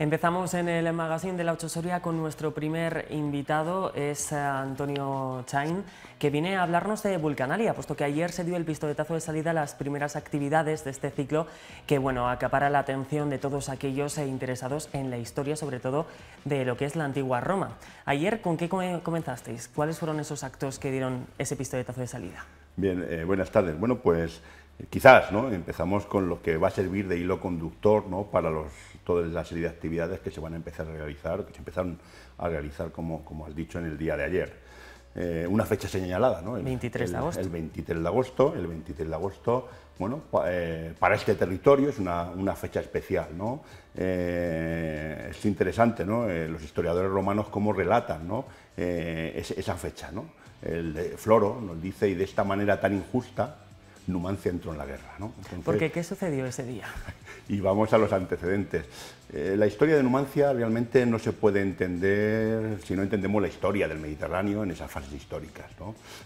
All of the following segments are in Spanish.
Empezamos en el magazine de la ocho Soria con nuestro primer invitado, es eh, Antonio Chain, que viene a hablarnos de Vulcanalia, puesto que ayer se dio el pistoletazo de salida a las primeras actividades de este ciclo, que bueno, acapara la atención de todos aquellos eh, interesados en la historia, sobre todo de lo que es la antigua Roma. Ayer, ¿con qué comenzasteis? ¿Cuáles fueron esos actos que dieron ese pistoletazo de salida? Bien, eh, buenas tardes. Bueno, pues quizás ¿no? empezamos con lo que va a servir de hilo conductor ¿no? para los toda la serie de actividades que se van a empezar a realizar, o que se empezaron a realizar, como, como has dicho, en el día de ayer. Eh, una fecha señalada, ¿no? El 23 de agosto. El 23 de agosto, el 23 de agosto, bueno, eh, para este territorio es una, fecha especial, ¿no? Eh, es interesante, ¿no? los historiadores romanos cómo relatan, ¿no? esa fecha, ¿no? El de Floro nos dice, y de esta manera tan injusta, Numancia entró en la guerra. ¿no? ¿qué sucedió ese día? Y vamos a los antecedentes. Eh, la historia de Numancia realmente no se puede entender si no entendemos la historia del Mediterráneo en esas fases históricas.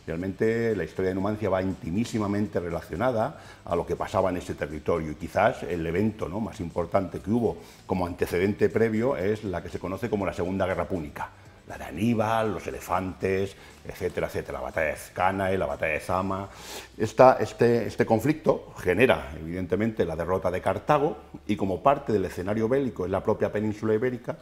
Realmente la historia de Numancia va intimísimamente relacionada a lo que pasaba en ese territorio y quizás el evento más importante que hubo como antecedente previo es la que se conoce como la Segunda Guerra Púnica la Aníbal, los elefantes, etcétera, etcétera, la batalla de Canae, la batalla de Zama. Este, este, conflicto genera, evidentemente, la derrota de Cartago y como parte del escenario bélico en la propia península ibérica,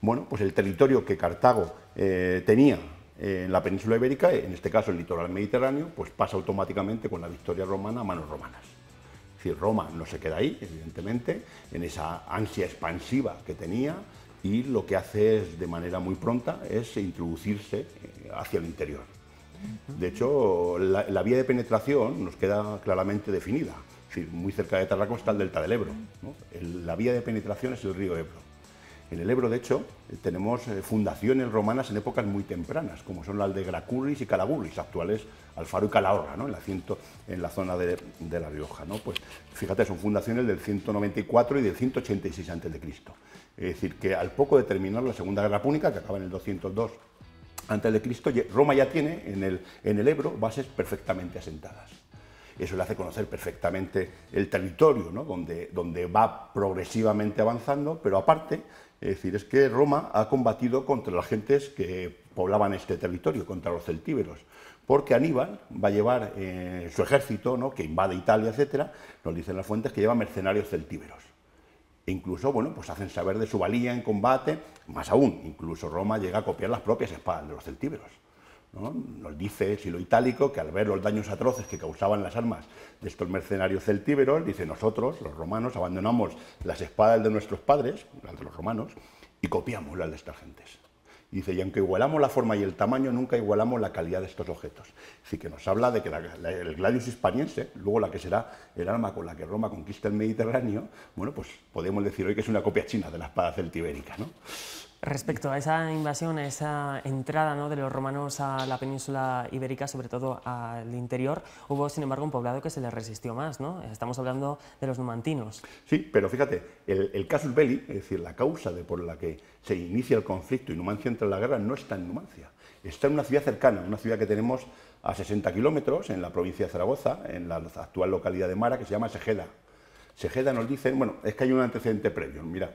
bueno, pues el territorio que Cartago eh, tenía eh, en la península ibérica, en este caso el litoral mediterráneo, pues pasa automáticamente con la victoria romana a manos romanas. Es decir, Roma no se queda ahí, evidentemente, en esa ansia expansiva que tenía, y lo que hace es, de manera muy pronta es introducirse eh, hacia el interior. De hecho, la, vía de penetración nos queda claramente definida, es muy cerca de Tarraco está el delta del Ebro. la vía de penetración es el río Ebro. En el Ebro, de hecho, eh, tenemos eh, fundaciones romanas en épocas muy tempranas, como son las de Gracurris y Calagurris, actuales Alfaro y Calahorra, ¿no? en, la en la zona de, La Rioja. ¿no? Pues fíjate, son fundaciones del 194 y del 186 a.C. Es decir, que al poco de terminar la Segunda Guerra Púnica, que acaba en el 202 a.C., Roma ya tiene en el, Ebro bases perfectamente asentadas eso le hace conocer perfectamente el territorio, donde, donde, va progresivamente avanzando, pero aparte, es decir, es que Roma ha combatido contra las gentes que poblaban este territorio, contra los celtíberos, porque Aníbal va a llevar eh, su ejército, ¿no? que invade Italia, etcétera, nos dicen las fuentes que lleva mercenarios celtíberos. E incluso, bueno, pues hacen saber de su valía en combate, más aún, incluso Roma llega a copiar las propias espadas de los celtíberos. Nos dice Silo Itálico que al ver los daños atroces que causaban las armas de estos mercenarios celtíberos, dice nosotros, los romanos, abandonamos las espadas de nuestros padres, las de los romanos, y copiamos las de estas gentes dice, y aunque igualamos la forma y el tamaño, nunca igualamos la calidad de estos objetos. Así que nos habla de que el gladius hispaniense, luego la que será el arma con la que Roma conquista el Mediterráneo, bueno, pues podemos decir hoy que es una copia china de la espada celtibérica, ¿no? Respecto a esa invasión, a esa entrada de los romanos a la península ibérica, sobre todo al interior, hubo sin embargo un poblado que se les resistió más, Estamos hablando de los numantinos. Sí, pero fíjate, el, casus belli, es decir, la causa de por la que se inicia el conflicto y Numancia entra en la guerra, no está en Numancia, está en una ciudad cercana, una ciudad que tenemos a 60 kilómetros, en la provincia de Zaragoza, en la actual localidad de Mara, que se llama Segeda. Segeda nos dicen, bueno, es que hay un antecedente previo, mira,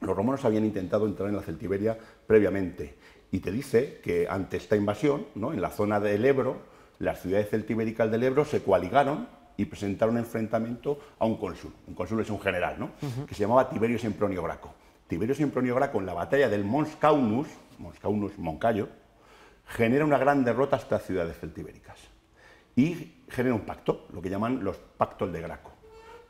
los romanos habían intentado entrar en la Celtiberia previamente y te dice que ante esta invasión, ¿no? en la zona del Ebro, las ciudades celtibéricas del Ebro se coaligaron y presentaron enfrentamiento a un cónsul. Un cónsul es un general, ¿no? que se llamaba Tiberio Sempronio Graco. Tiberio Sempronio Graco en la batalla del Mons Caunus, Mons Caunus Moncayo, genera una gran derrota a estas ciudades celtibéricas y genera un pacto, lo que llaman los pactos de Graco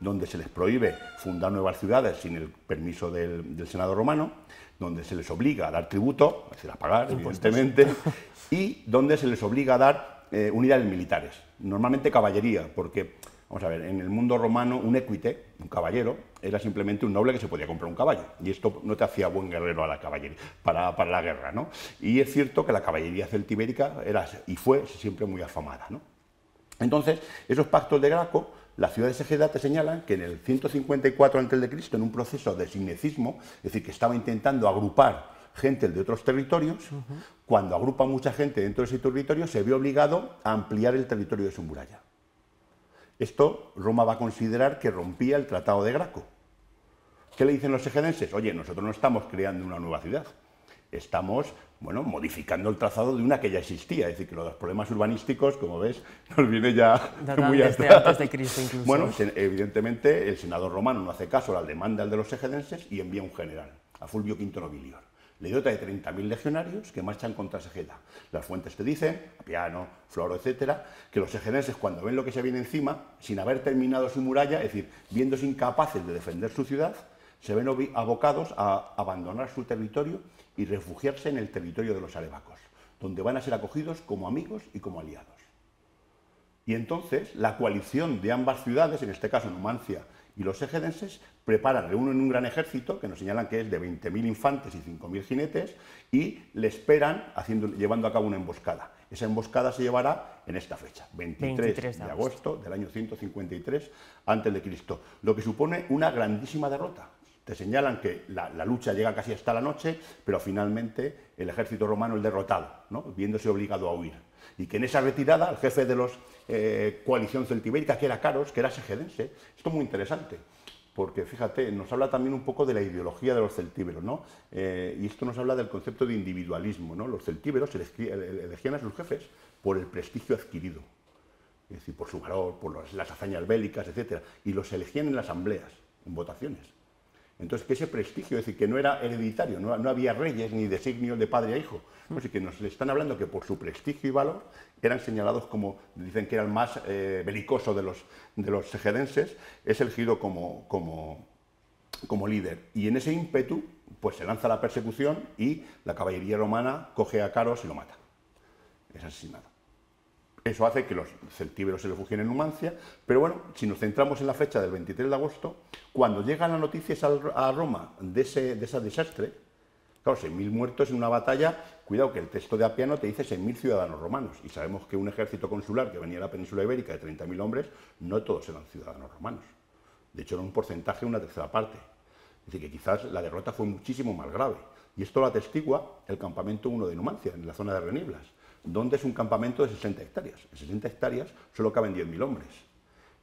donde se les prohíbe fundar nuevas ciudades sin el permiso del, Senado romano, donde se les obliga a dar tributo, a decir, a pagar, evidentemente, y donde se les obliga a dar eh, unidades militares, normalmente caballería, porque, vamos a ver, en el mundo romano un equite, un caballero, era simplemente un noble que se podía comprar un caballo, y esto no te hacía buen guerrero a la caballería, para, para la guerra, ¿no? Y es cierto que la caballería celtibérica era y fue siempre muy afamada, ¿no? Entonces, esos pactos de Graco ciudad de Segeda te señalan que en el 154 a.C., en un proceso de sinecismo, es decir, que estaba intentando agrupar gente de otros territorios, cuando agrupa mucha gente dentro de ese territorio, se vio obligado a ampliar el territorio de su muralla. Esto Roma va a considerar que rompía el Tratado de Graco. ¿Qué le dicen los segedenses? Oye, nosotros no estamos creando una nueva ciudad, estamos bueno, modificando el trazado de una que ya existía. Es decir, que los problemas urbanísticos, como ves, nos viene ya muy desde antes de Cristo incluso. Bueno, evidentemente el senador romano no hace caso a la demanda de los ejedenses y envía un general, a Fulvio Quinto Nobilior. Le dota de 30.000 legionarios que marchan contra Segeda. Las fuentes te dicen, Piano, Floro, etcétera, que los ejedenses, cuando ven lo que se viene encima, sin haber terminado su muralla, es decir, viéndose incapaces de defender su ciudad, se ven abocados a abandonar su territorio y refugiarse en el territorio de los alevacos, donde van a ser acogidos como amigos y como aliados. Y entonces la coalición de ambas ciudades, en este caso Numancia y los ejedenses, preparan, reúnen un gran ejército, que nos señalan que es de 20.000 infantes y 5.000 jinetes, y le esperan haciendo, llevando a cabo una emboscada. Esa emboscada se llevará en esta fecha, 23, de, agosto. de agosto del año 153 a.C., lo que supone una grandísima derrota se señalan que la, lucha llega casi hasta la noche, pero finalmente el ejército romano es derrotado, viéndose obligado a huir. Y que en esa retirada el jefe de la eh, coalición celtibérica, que era Caros, que era segedense, esto es muy interesante porque fíjate, nos habla también un poco de la ideología de los celtíberos, ¿no? Eh, y esto nos habla del concepto de individualismo, ¿no? Los celtíberos elegían a sus jefes por el prestigio adquirido, es decir, por su valor, por las, las hazañas bélicas, etc. Y los elegían en las asambleas, en votaciones. Entonces, que ese prestigio, es decir, que no era hereditario, no, había reyes ni designios de padre a hijo. Así mm. pues que nos están hablando que por su prestigio y valor eran señalados como, dicen que era el más eh, belicoso de los, de los es elegido como, como, como líder. Y en ese ímpetu, pues se lanza la persecución y la caballería romana coge a Caros y lo mata. Es asesinado. Eso hace que los celtíberos se refugien en Numancia, pero bueno, si nos centramos en la fecha del 23 de agosto, cuando llegan las noticias a Roma de ese, desastre, claro, 6.000 muertos en una batalla, cuidado que el texto de Apiano te dice 6.000 ciudadanos romanos, y sabemos que un ejército consular que venía de la península ibérica de 30.000 hombres, no todos eran ciudadanos romanos. De hecho, era un porcentaje, una tercera parte. Es que quizás la derrota fue muchísimo más grave. Y esto lo atestigua el campamento 1 de Numancia, en la zona de Reniblas ¿Dónde es un campamento de 60 hectáreas. En 60 hectáreas solo caben 10.000 hombres.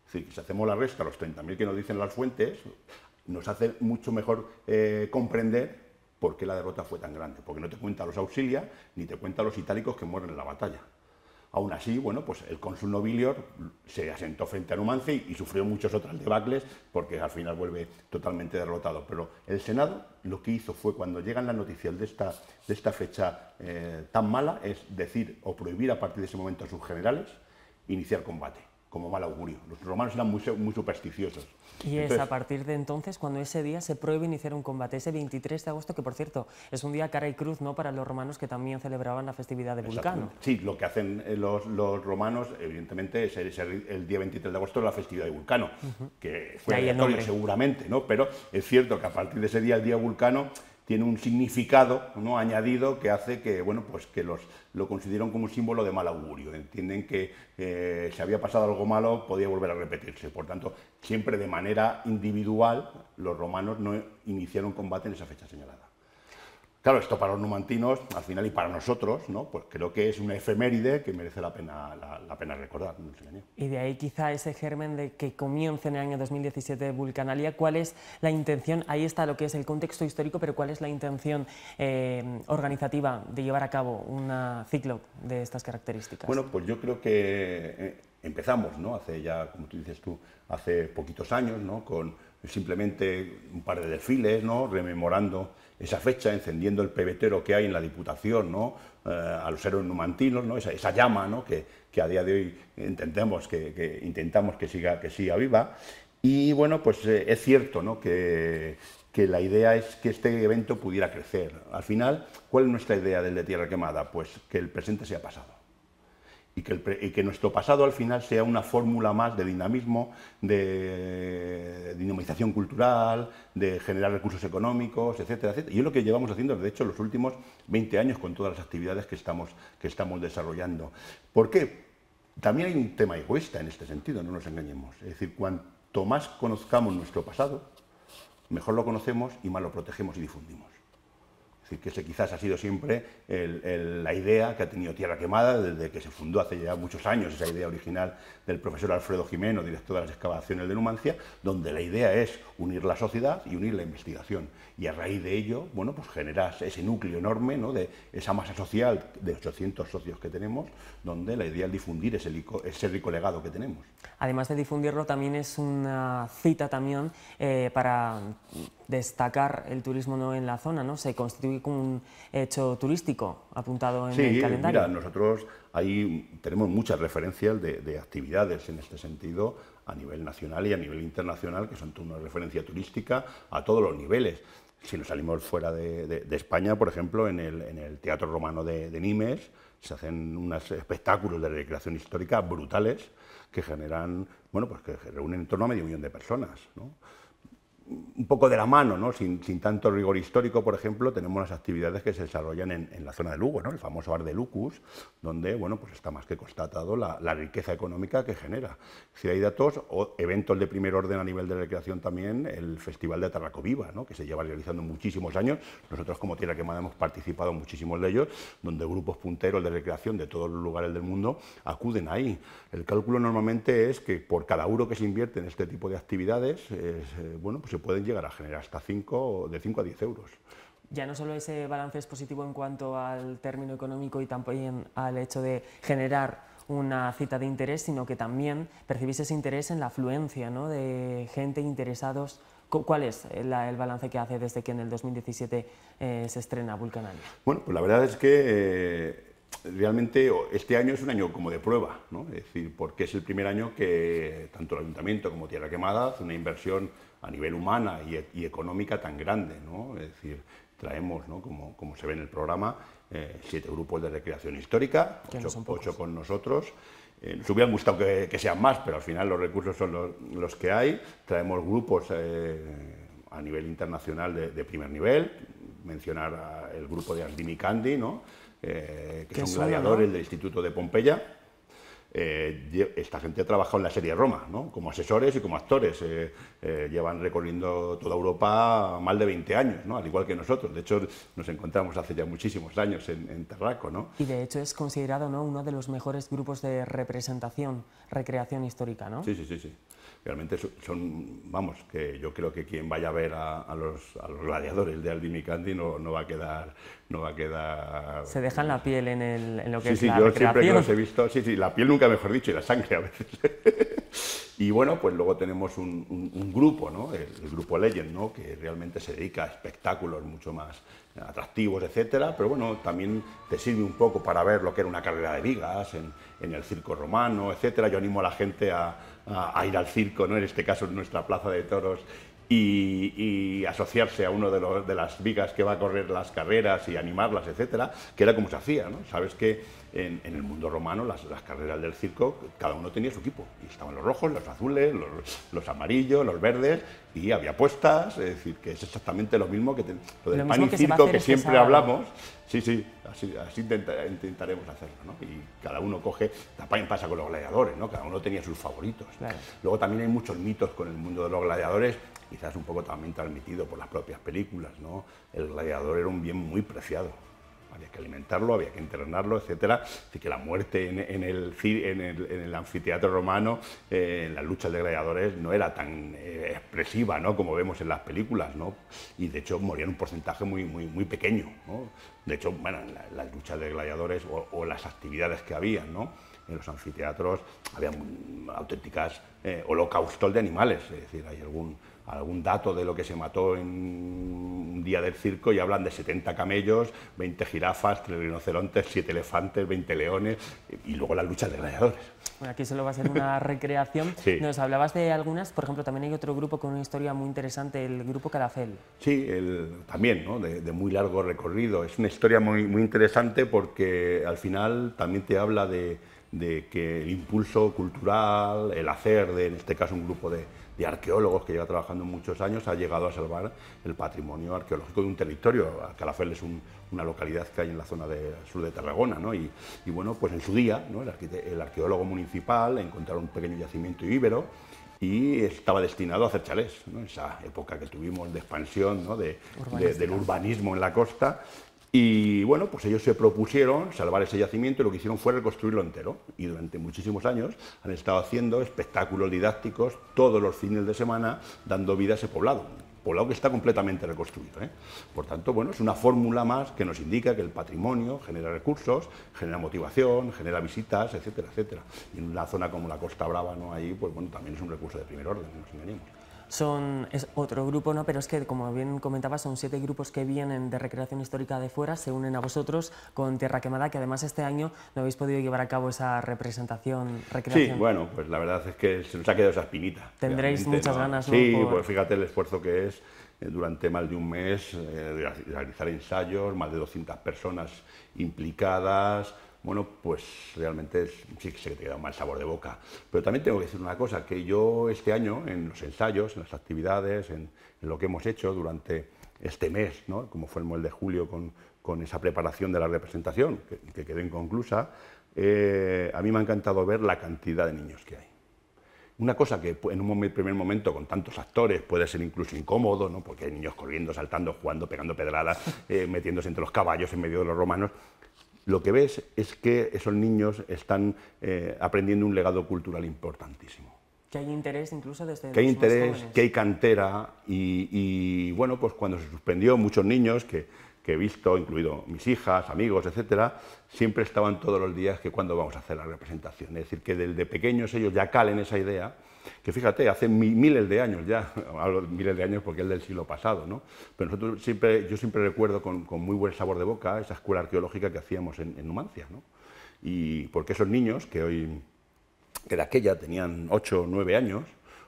Es decir, si hacemos la resta, los 30.000 que nos dicen las fuentes, nos hace mucho mejor eh, comprender por qué la derrota fue tan grande. Porque no te cuenta los auxilia ni te cuenta los itálicos que mueren en la batalla. Aún así, bueno, pues el cónsul Nobilior se asentó frente a Numancia y, sufrió muchos otros debacles porque al final vuelve totalmente derrotado. Pero el Senado lo que hizo fue, cuando llegan las noticias de esta, de esta fecha eh, tan mala, es decir o prohibir a partir de ese momento a sus generales iniciar combate como mal augurio. Los romanos eran muy, supersticiosos. Y es a partir de entonces cuando ese día se prohíbe iniciar un combate, ese 23 de agosto, que por cierto es un día cara y cruz ¿no? para los romanos que también celebraban la festividad de Vulcano. Sí, lo que hacen eh, los, romanos, evidentemente, es el, día 23 de agosto la festividad de Vulcano, que fue nombre seguramente, ¿no? pero es cierto que a partir de ese día, el día Vulcano, tiene un significado ¿no? añadido que hace que, bueno, pues que los, lo consideran como un símbolo de mal augurio. Entienden que eh, si había pasado algo malo podía volver a repetirse. Por tanto, siempre de manera individual los romanos no iniciaron combate en esa fecha señalada. Claro, esto para los numantinos, al final, y para nosotros, ¿no? pues creo que es una efeméride que merece la pena, la, pena recordar. y de ahí quizá ese germen de que comience en el año 2017 Vulcanalia. ¿Cuál es la intención? Ahí está lo que es el contexto histórico, pero ¿cuál es la intención eh, organizativa de llevar a cabo un ciclo de estas características? Bueno, pues yo creo que eh, empezamos, ¿no? hace ya, como tú dices tú, hace poquitos años, ¿no? con simplemente un par de desfiles, ¿no? rememorando esa fecha, encendiendo el pebetero que hay en la Diputación, ¿no? Eh, a los héroes numantinos, ¿no? esa, esa llama ¿no? que, a día de hoy intentamos que, intentamos que, siga, que siga viva. Y bueno, pues eh, es cierto ¿no? que, que la idea es que este evento pudiera crecer. Al final, ¿cuál es nuestra idea del de Tierra Quemada? Pues que el presente sea pasado y que, nuestro pasado al final sea una fórmula más de dinamismo, de dinamización cultural, de generar recursos económicos, etcétera, Y es lo que llevamos haciendo, de hecho, los últimos 20 años con todas las actividades que estamos, que estamos desarrollando. ¿Por qué? También hay un tema egoísta en este sentido, no nos engañemos. Es decir, cuanto más conozcamos nuestro pasado, mejor lo conocemos y más lo protegemos y difundimos decir, que ese quizás ha sido siempre la idea que ha tenido Tierra Quemada desde que se fundó hace ya muchos años, esa idea original del profesor Alfredo Jimeno, director de las excavaciones de Numancia, donde la idea es unir la sociedad y unir la investigación. Y a raíz de ello, bueno, pues generas ese núcleo enorme ¿no? de esa masa social de 800 socios que tenemos, donde la idea es difundir ese, rico legado que tenemos. Además de difundirlo, también es una cita también eh, para destacar el turismo ¿no? en la zona, ¿no? Se constituye como un hecho turístico apuntado en el calendario. Mira, nosotros ahí tenemos muchas referencias de, actividades en este sentido a nivel nacional y a nivel internacional, que son una referencia turística a todos los niveles. Si nos salimos fuera de, España, por ejemplo, en el, en el Teatro Romano de, Nimes se hacen unos espectáculos de recreación histórica brutales que generan, bueno, pues que reúnen en torno a medio millón de personas. ¿no? un poco de la mano, ¿no? sin, tanto rigor histórico, por ejemplo, tenemos las actividades que se desarrollan en, la zona de Lugo, ¿no? el famoso bar de Lucus, donde bueno, pues está más que constatado la, riqueza económica que genera. Si hay datos, o eventos de primer orden a nivel de recreación también, el Festival de Tarracoviva, ¿no? que se lleva realizando muchísimos años, nosotros como Tierra Quemada hemos participado muchísimos de ellos, donde grupos punteros de recreación de todos los lugares del mundo acuden ahí. El cálculo normalmente es que por cada euro que se invierte en este tipo de actividades, eh, bueno, pues pueden llegar a generar hasta 5, de 5 a 10 euros. Ya no solo ese balance es positivo en cuanto al término económico y también al hecho de generar una cita de interés, sino que también percibís ese interés en la afluencia de gente interesados ¿Cuál es el balance que hace desde que en el 2017 eh, se estrena Vulcanalia? Bueno, pues la verdad es que eh, realmente este año es un año como de prueba, es decir, porque es el primer año que tanto el Ayuntamiento como Tierra Quemada hace una inversión a nivel humana y, económica tan grande. ¿no? Es decir, traemos, ¿no? como, se ve en el programa, eh, siete grupos de recreación histórica, ocho, con nosotros. Eh, nos hubiera gustado que, sean más, pero al final los recursos son los, que hay. Traemos grupos eh, a nivel internacional de, primer nivel, mencionar el grupo de Asdimi Candy, ¿no? que son gladiadores del Instituto de Pompeya eh, esta gente ha trabajado en la serie Roma, ¿no? como asesores y como actores. Eh, eh, llevan recorriendo toda Europa más de 20 años, al igual que nosotros. De hecho, nos encontramos hace ya muchísimos años en, en Tarraco. ¿no? Y de hecho es considerado ¿no? uno de los mejores grupos de representación, recreación histórica. ¿no? Sí, sí, sí. sí realmente son, vamos, que yo creo que quien vaya a ver a, los, a los, gladiadores de Aldi Candy no, no va a quedar, no va a quedar... Se dejan la piel en, lo que es sí, Sí, yo siempre que los he visto, sí, sí, la piel nunca mejor dicho, y la sangre a veces. y bueno, pues luego tenemos un, grupo, ¿no? El, el, grupo Legend, ¿no? Que realmente se dedica a espectáculos mucho más atractivos, etcétera, pero bueno, también te sirve un poco para ver lo que era una carrera de vigas en, el circo romano, etcétera. Yo animo a la gente a, ir al circo, ¿no? en este caso en nuestra plaza de toros, y, asociarse a uno de, de las vigas que va a correr las carreras y animarlas, etcétera, que era como se hacía, ¿no? Sabes que en, el mundo romano las, carreras del circo, cada uno tenía su equipo. Y estaban los rojos, los azules, los, amarillos, los verdes, y había apuestas, es decir, que es exactamente lo mismo que lo del pan y circo que, este siempre hablamos. Sí, sí, así, intentaremos hacerlo, Y cada uno coge, también pasa con los gladiadores, ¿no? Cada uno tenía sus favoritos. Luego también hay muchos mitos con el mundo de los gladiadores, quizás un poco también transmitido por las propias películas, ¿no? El gladiador era un bien muy preciado había que alimentarlo, había que entrenarlo, etc. Así que la muerte en, el, anfiteatro romano, en eh, las luchas de gladiadores, no era tan eh, expresiva ¿no? como vemos en las películas, ¿no? y de hecho morían un porcentaje muy, muy, pequeño. De hecho, las luchas de gladiadores o, las actividades que había, ¿no? en los anfiteatros había mm, auténticas eh, holocaustos de animales, es decir, hay algún algún dato de lo que se mató en un día del circo y hablan de 70 camellos, 20 jirafas, 3 rinocerontes, 7 elefantes, 20 leones y luego la lucha de gladiadores. Bueno, aquí solo va a ser una recreación. Nos hablabas de algunas, por ejemplo, también hay otro grupo con una historia muy interesante, el grupo Caracel. Sí, también, ¿no? de, de, muy largo recorrido. Es una historia muy, muy interesante porque al final también te habla de de que el impulso cultural, el hacer de, en este caso, un grupo de, arqueólogos que lleva trabajando muchos años, ha llegado a salvar el patrimonio arqueológico de un territorio. Calafel es una localidad que hay en la zona de, sur de Tarragona, y, bueno, pues en su día, el, el, arqueólogo municipal encontró un pequeño yacimiento íbero y estaba destinado a hacer chalés, esa época que tuvimos de expansión del urbanismo en la costa, y bueno, pues ellos se propusieron salvar ese yacimiento y lo que hicieron fue reconstruirlo entero. Y durante muchísimos años han estado haciendo espectáculos didácticos todos los fines de semana, dando vida a ese poblado. Poblado que está completamente reconstruido. ¿eh? Por tanto, bueno, es una fórmula más que nos indica que el patrimonio genera recursos, genera motivación, genera visitas, etcétera, etcétera. Y en una zona como la Costa Brava, ¿no? ahí, pues bueno, también es un recurso de primer orden, no nos engañemos son, es otro grupo, ¿no? pero es que, como bien comentaba, son siete grupos que vienen de Recreación Histórica de fuera, se unen a vosotros con Tierra Quemada, que además este año no habéis podido llevar a cabo esa representación, recreación. Sí, bueno, pues la verdad es que se nos ha quedado esa espinita. Tendréis muchas ganas, ¿no? Sí, pues fíjate el esfuerzo que es eh, durante más de un mes eh, realizar ensayos, más de 200 personas implicadas, bueno, pues realmente sí que se te queda un mal sabor de boca. Pero también tengo que decir una cosa, que yo este año, en los ensayos, en las actividades, en, lo que hemos hecho durante este mes, ¿no? como fue el mes de julio con, con, esa preparación de la representación, que, quedó inconclusa, eh, a mí me ha encantado ver la cantidad de niños que hay. Una cosa que en un primer momento con tantos actores puede ser incluso incómodo, ¿no? porque hay niños corriendo, saltando, jugando, pegando pedradas, eh, metiéndose entre los caballos en medio de los romanos, lo que ves es que esos niños están eh, aprendiendo un legado cultural importantísimo. Que hay interés incluso desde Que hay interés, que hay cantera y, bueno, pues cuando se suspendió muchos niños que, he visto, incluido mis hijas, amigos, etcétera, siempre estaban todos los días que cuando vamos a hacer la representación. Es decir, que desde pequeños ellos ya calen esa idea que fíjate, hace miles de años ya, hablo de miles de años porque es del siglo pasado, ¿no? pero nosotros siempre, yo siempre recuerdo con, muy buen sabor de boca esa escuela arqueológica que hacíamos en, Numancia, y porque esos niños que hoy, que de aquella tenían 8 o 9 años,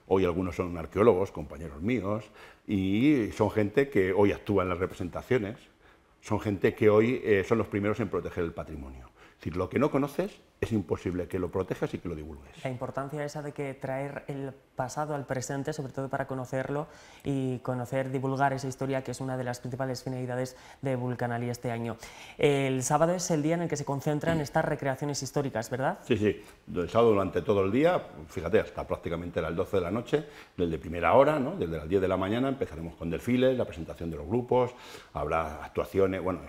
hoy algunos son arqueólogos, compañeros míos, y son gente que hoy actúa en las representaciones, son gente que hoy eh, son los primeros en proteger el patrimonio. Es decir, lo que no conoces es imposible que lo protejas y que lo divulgues. La importancia esa de que traer el pasado al presente, sobre todo para conocerlo y conocer, divulgar esa historia, que es una de las principales finalidades de Vulcanali este año. El sábado es el día en el que se concentran estas recreaciones históricas, ¿verdad? Sí, sí. El sábado durante todo el día, fíjate, hasta prácticamente las 12 de la noche, desde primera hora, ¿no? desde las 10 de la mañana, empezaremos con desfiles, la presentación de los grupos, habrá actuaciones, bueno,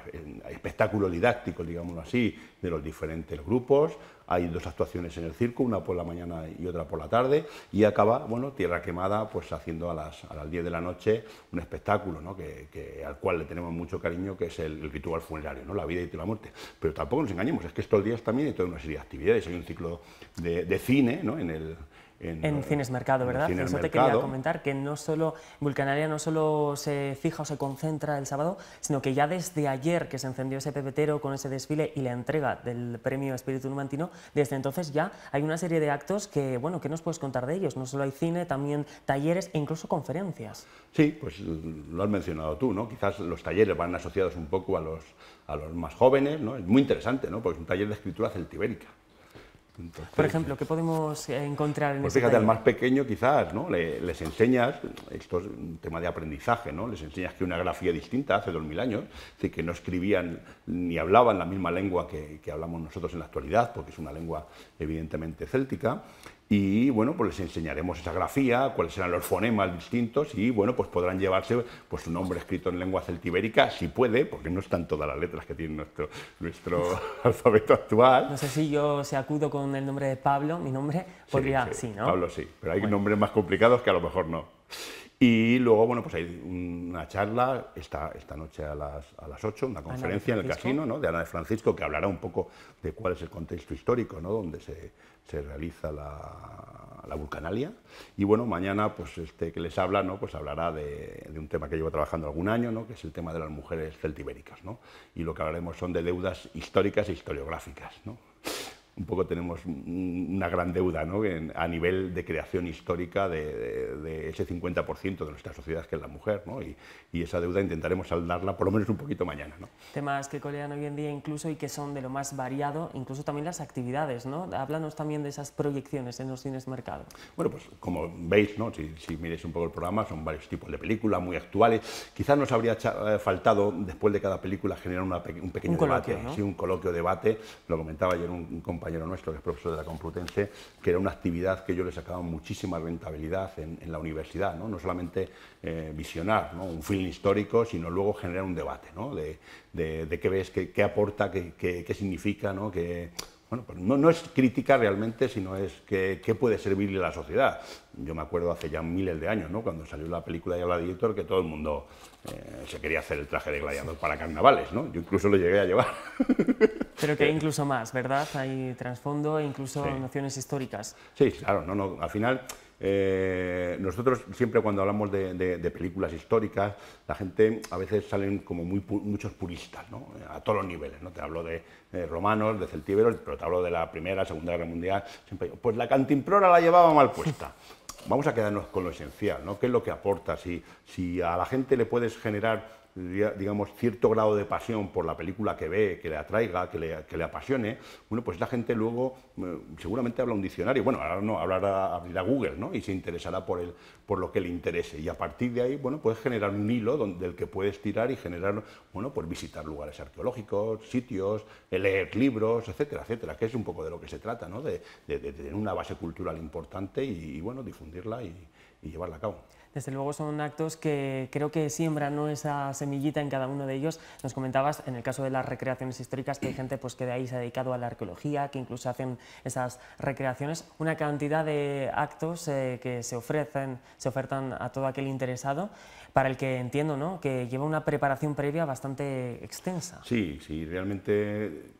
...espectáculo didáctico, digámoslo así, de los diferentes grupos hay dos actuaciones en el circo, una por la mañana y otra por la tarde, y acaba, bueno, Tierra Quemada, pues haciendo a las, a las 10 de la noche un espectáculo, ¿no? Que, al cual le tenemos mucho cariño, que es el, ritual funerario, ¿no? La vida y la muerte. Pero tampoco nos engañemos, es que estos días también hay toda una serie de actividades, hay un ciclo de, de cine, ¿no? En el, en, Cines Mercado, ¿verdad? Eso te quería comentar, que no solo Vulcanaria no solo se fija o se concentra el sábado, sino que ya desde ayer que se encendió ese pepetero con ese desfile y la entrega del premio Espíritu Numantino, desde entonces ya hay una serie de actos que, bueno, ¿qué nos puedes contar de ellos? No solo hay cine, también talleres e incluso conferencias. Sí, pues lo has mencionado tú, ¿no? Quizás los talleres van asociados un poco a los, a los más jóvenes, ¿no? Es muy interesante, ¿no? Porque es un taller de escritura celtibérica por ejemplo, ¿qué podemos encontrar en pues este fíjate, al más pequeño quizás, ¿no? les enseñas, esto es un tema de aprendizaje, ¿no? Les enseñas que una grafía distinta hace dos mil años, es decir, que no escribían ni hablaban la misma lengua que, que hablamos nosotros en la actualidad, porque es una lengua evidentemente céltica, y bueno, pues les enseñaremos esa grafía, cuáles serán los fonemas distintos y bueno, pues podrán llevarse pues un nombre escrito en lengua celtibérica, si puede, porque no están todas las letras que tiene nuestro, nuestro alfabeto actual. No sé si yo se acudo con el nombre de Pablo, mi nombre podría, sí, sí, ¿no? Pablo sí, pero hay nombres más complicados que a lo mejor no. Y luego, bueno, pues hay una charla esta, esta noche a las, a las 8, una conferencia en el casino ¿no? de Ana de Francisco, que hablará un poco de cuál es el contexto histórico ¿no? donde se, se realiza la, vulcanalia. Y bueno, mañana, pues este que les habla, ¿no? pues hablará de, un tema que llevo trabajando algún año, ¿no? que es el tema de las mujeres celtibéricas. ¿no? Y lo que hablaremos son de deudas históricas e historiográficas. ¿no? un poco tenemos una gran deuda ¿no? a nivel de creación histórica de, ese 50% de nuestra sociedad que es la mujer, ¿no? y, esa deuda intentaremos saldarla por lo menos un poquito mañana. ¿no? Temas que colean hoy en día incluso y que son de lo más variado, incluso también las actividades, ¿no? Háblanos también de esas proyecciones en los cines mercado. Bueno, pues como veis, ¿no? si, si miréis un poco el programa, son varios tipos de películas muy actuales. Quizás nos habría eh, faltado, después de cada película, generar un pequeño debate, sí, un coloquio debate, lo comentaba ayer un, compañero compañero nuestro, que es profesor de la Complutense, que era una actividad que yo le sacaba muchísima rentabilidad en, la universidad, ¿no? no solamente eh, visionar un film histórico, sino luego generar un debate ¿no? de, qué ves, qué, aporta, qué, qué, significa, ¿no? Que, bueno, pues no, no, es crítica realmente, sino es qué puede servirle a la sociedad. Yo me acuerdo hace ya miles de años, ¿no? cuando salió la película de director, que todo el mundo eh, se quería hacer el traje de gladiador para carnavales. ¿no? Yo incluso lo llegué a llevar. Pero que hay eh, incluso más, ¿verdad? Hay trasfondo e incluso nociones históricas. Sí, claro, no, no, al final... Eh, nosotros siempre cuando hablamos de, películas históricas, la gente a veces salen como muy muchos puristas, ¿no? a todos los niveles. ¿no? Te hablo de, romanos, de celtíberos, pero te hablo de la Primera, Segunda Guerra Mundial. Siempre, pues la cantimplora la llevaba mal puesta. Vamos a quedarnos con lo esencial, ¿no? ¿Qué es lo que aporta? Si, si a la gente le puedes generar digamos, cierto grado de pasión por la película que ve, que le atraiga, que le, apasione, bueno, pues la gente luego eh, seguramente habla un diccionario, bueno, ahora no, hablará, abrirá Google, ¿no? Y se interesará por, el, por lo que le interese. Y a partir de ahí, bueno, puedes generar un hilo donde, del que puedes tirar y generar, bueno, pues visitar lugares arqueológicos, sitios, eh, leer libros, etcétera, etcétera, que es un poco de lo que se trata, ¿no? De, tener una base cultural importante y, bueno, difundirla y llevarla a cabo desde luego son actos que creo que siembran ¿no? esa semillita en cada uno de ellos. Nos comentabas, en el caso de las recreaciones históricas, que hay gente pues, que de ahí se ha dedicado a la arqueología, que incluso hacen esas recreaciones. Una cantidad de actos eh, que se ofrecen, se ofertan a todo aquel interesado, para el que entiendo ¿no? que lleva una preparación previa bastante extensa. Sí, sí, realmente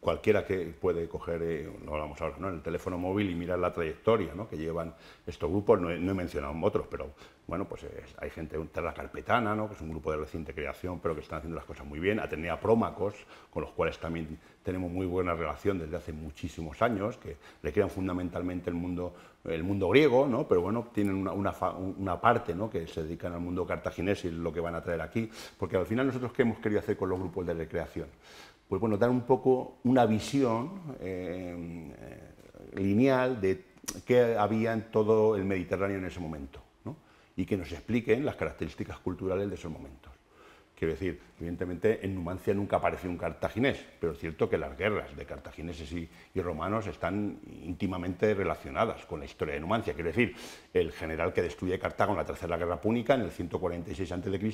cualquiera que puede coger, eh, no hablamos ahora, ¿no? en el teléfono móvil y mirar la trayectoria que llevan estos grupos, no he, mencionado otros, pero bueno, pues eh, hay gente, de Terra Carpetana, ¿no? que es un grupo de reciente creación, pero que están haciendo las cosas muy bien, Atenea Prómacos, con los cuales también tenemos muy buena relación desde hace muchísimos años, que le crean fundamentalmente el mundo, el mundo griego, ¿no? pero bueno, tienen una, parte que se dedican al mundo cartaginés y lo que van a traer aquí, porque al final nosotros qué hemos querido hacer con los grupos de recreación pues bueno, dar un poco una visión eh, lineal de qué había en todo el Mediterráneo en ese momento y que nos expliquen las características culturales de esos momentos. Quiero decir, evidentemente en Numancia nunca apareció un cartaginés, pero es cierto que las guerras de cartagineses y, romanos están íntimamente relacionadas con la historia de Numancia. Quiero decir, el general que destruye Cartago en la Tercera Guerra Púnica en el 146 a.C.,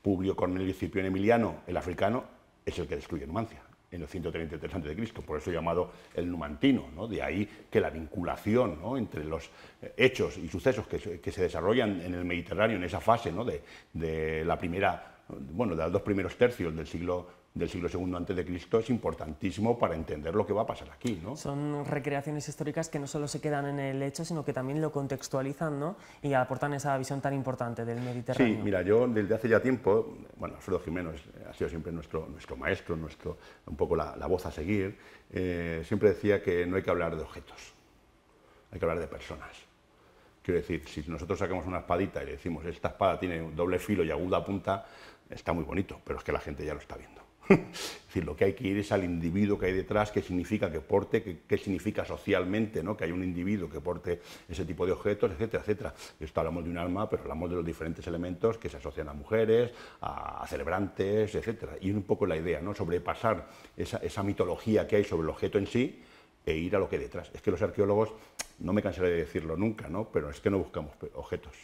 Publio Cornelio Cipión Emiliano, el africano, es el que destruye Numancia en el 133 a.C., por eso llamado el numantino, ¿no? de ahí que la vinculación entre los eh, hechos y sucesos que, se desarrollan en el Mediterráneo, en esa fase ¿no? de, la primera, bueno, de los dos primeros tercios del siglo del siglo II antes de Cristo es importantísimo para entender lo que va a pasar aquí, ¿no? Son recreaciones históricas que no solo se quedan en el hecho, sino que también lo contextualizan, ¿no? Y aportan esa visión tan importante del Mediterráneo. Sí, mira, yo desde hace ya tiempo bueno, Alfredo Jiménez eh, ha sido siempre nuestro, nuestro maestro, nuestro, un poco la, voz a seguir, eh, siempre decía que no hay que hablar de objetos, hay que hablar de personas. Quiero decir, si nosotros sacamos una espadita y le decimos, esta espada tiene doble filo y aguda punta, está muy bonito, pero es que la gente ya lo está viendo. es decir, lo que hay que ir es al individuo que hay detrás, qué significa que porte, qué, significa socialmente ¿no? que hay un individuo que porte ese tipo de objetos, etcétera, etcétera. Esto hablamos de un alma, pero hablamos de los diferentes elementos que se asocian a mujeres, a, celebrantes, etcétera. Y es un poco la idea, ¿no? sobrepasar esa, mitología que hay sobre el objeto en sí e ir a lo que hay detrás. Es que los arqueólogos, no me cansaré de decirlo nunca, ¿no? pero es que no buscamos objetos,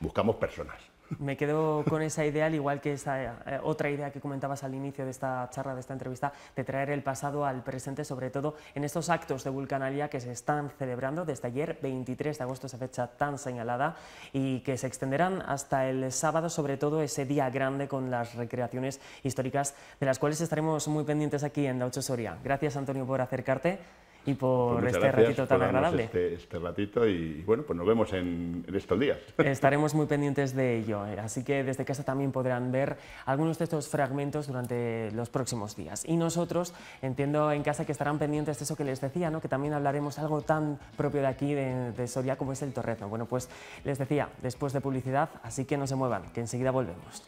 buscamos personas. Me quedo con esa idea, al igual que esa eh, otra idea que comentabas al inicio de esta charla, de esta entrevista, de traer el pasado al presente, sobre todo en estos actos de Vulcanalia que se están celebrando desde ayer, 23 de agosto, esa fecha tan señalada, y que se extenderán hasta el sábado, sobre todo ese día grande con las recreaciones históricas, de las cuales estaremos muy pendientes aquí en La Ocho Soria. Gracias, Antonio, por acercarte y por pues este ratito tan agradable. Este, este, ratito y, bueno, pues nos vemos en, estos días. Estaremos muy pendientes de ello, eh, así que desde casa también podrán ver algunos de estos fragmentos durante los próximos días. Y nosotros, entiendo en casa que estarán pendientes de eso que les decía, ¿no? que también hablaremos algo tan propio de aquí, de, Soria, como es el torrezo. Bueno, pues les decía, después de publicidad, así que no se muevan, que enseguida volvemos.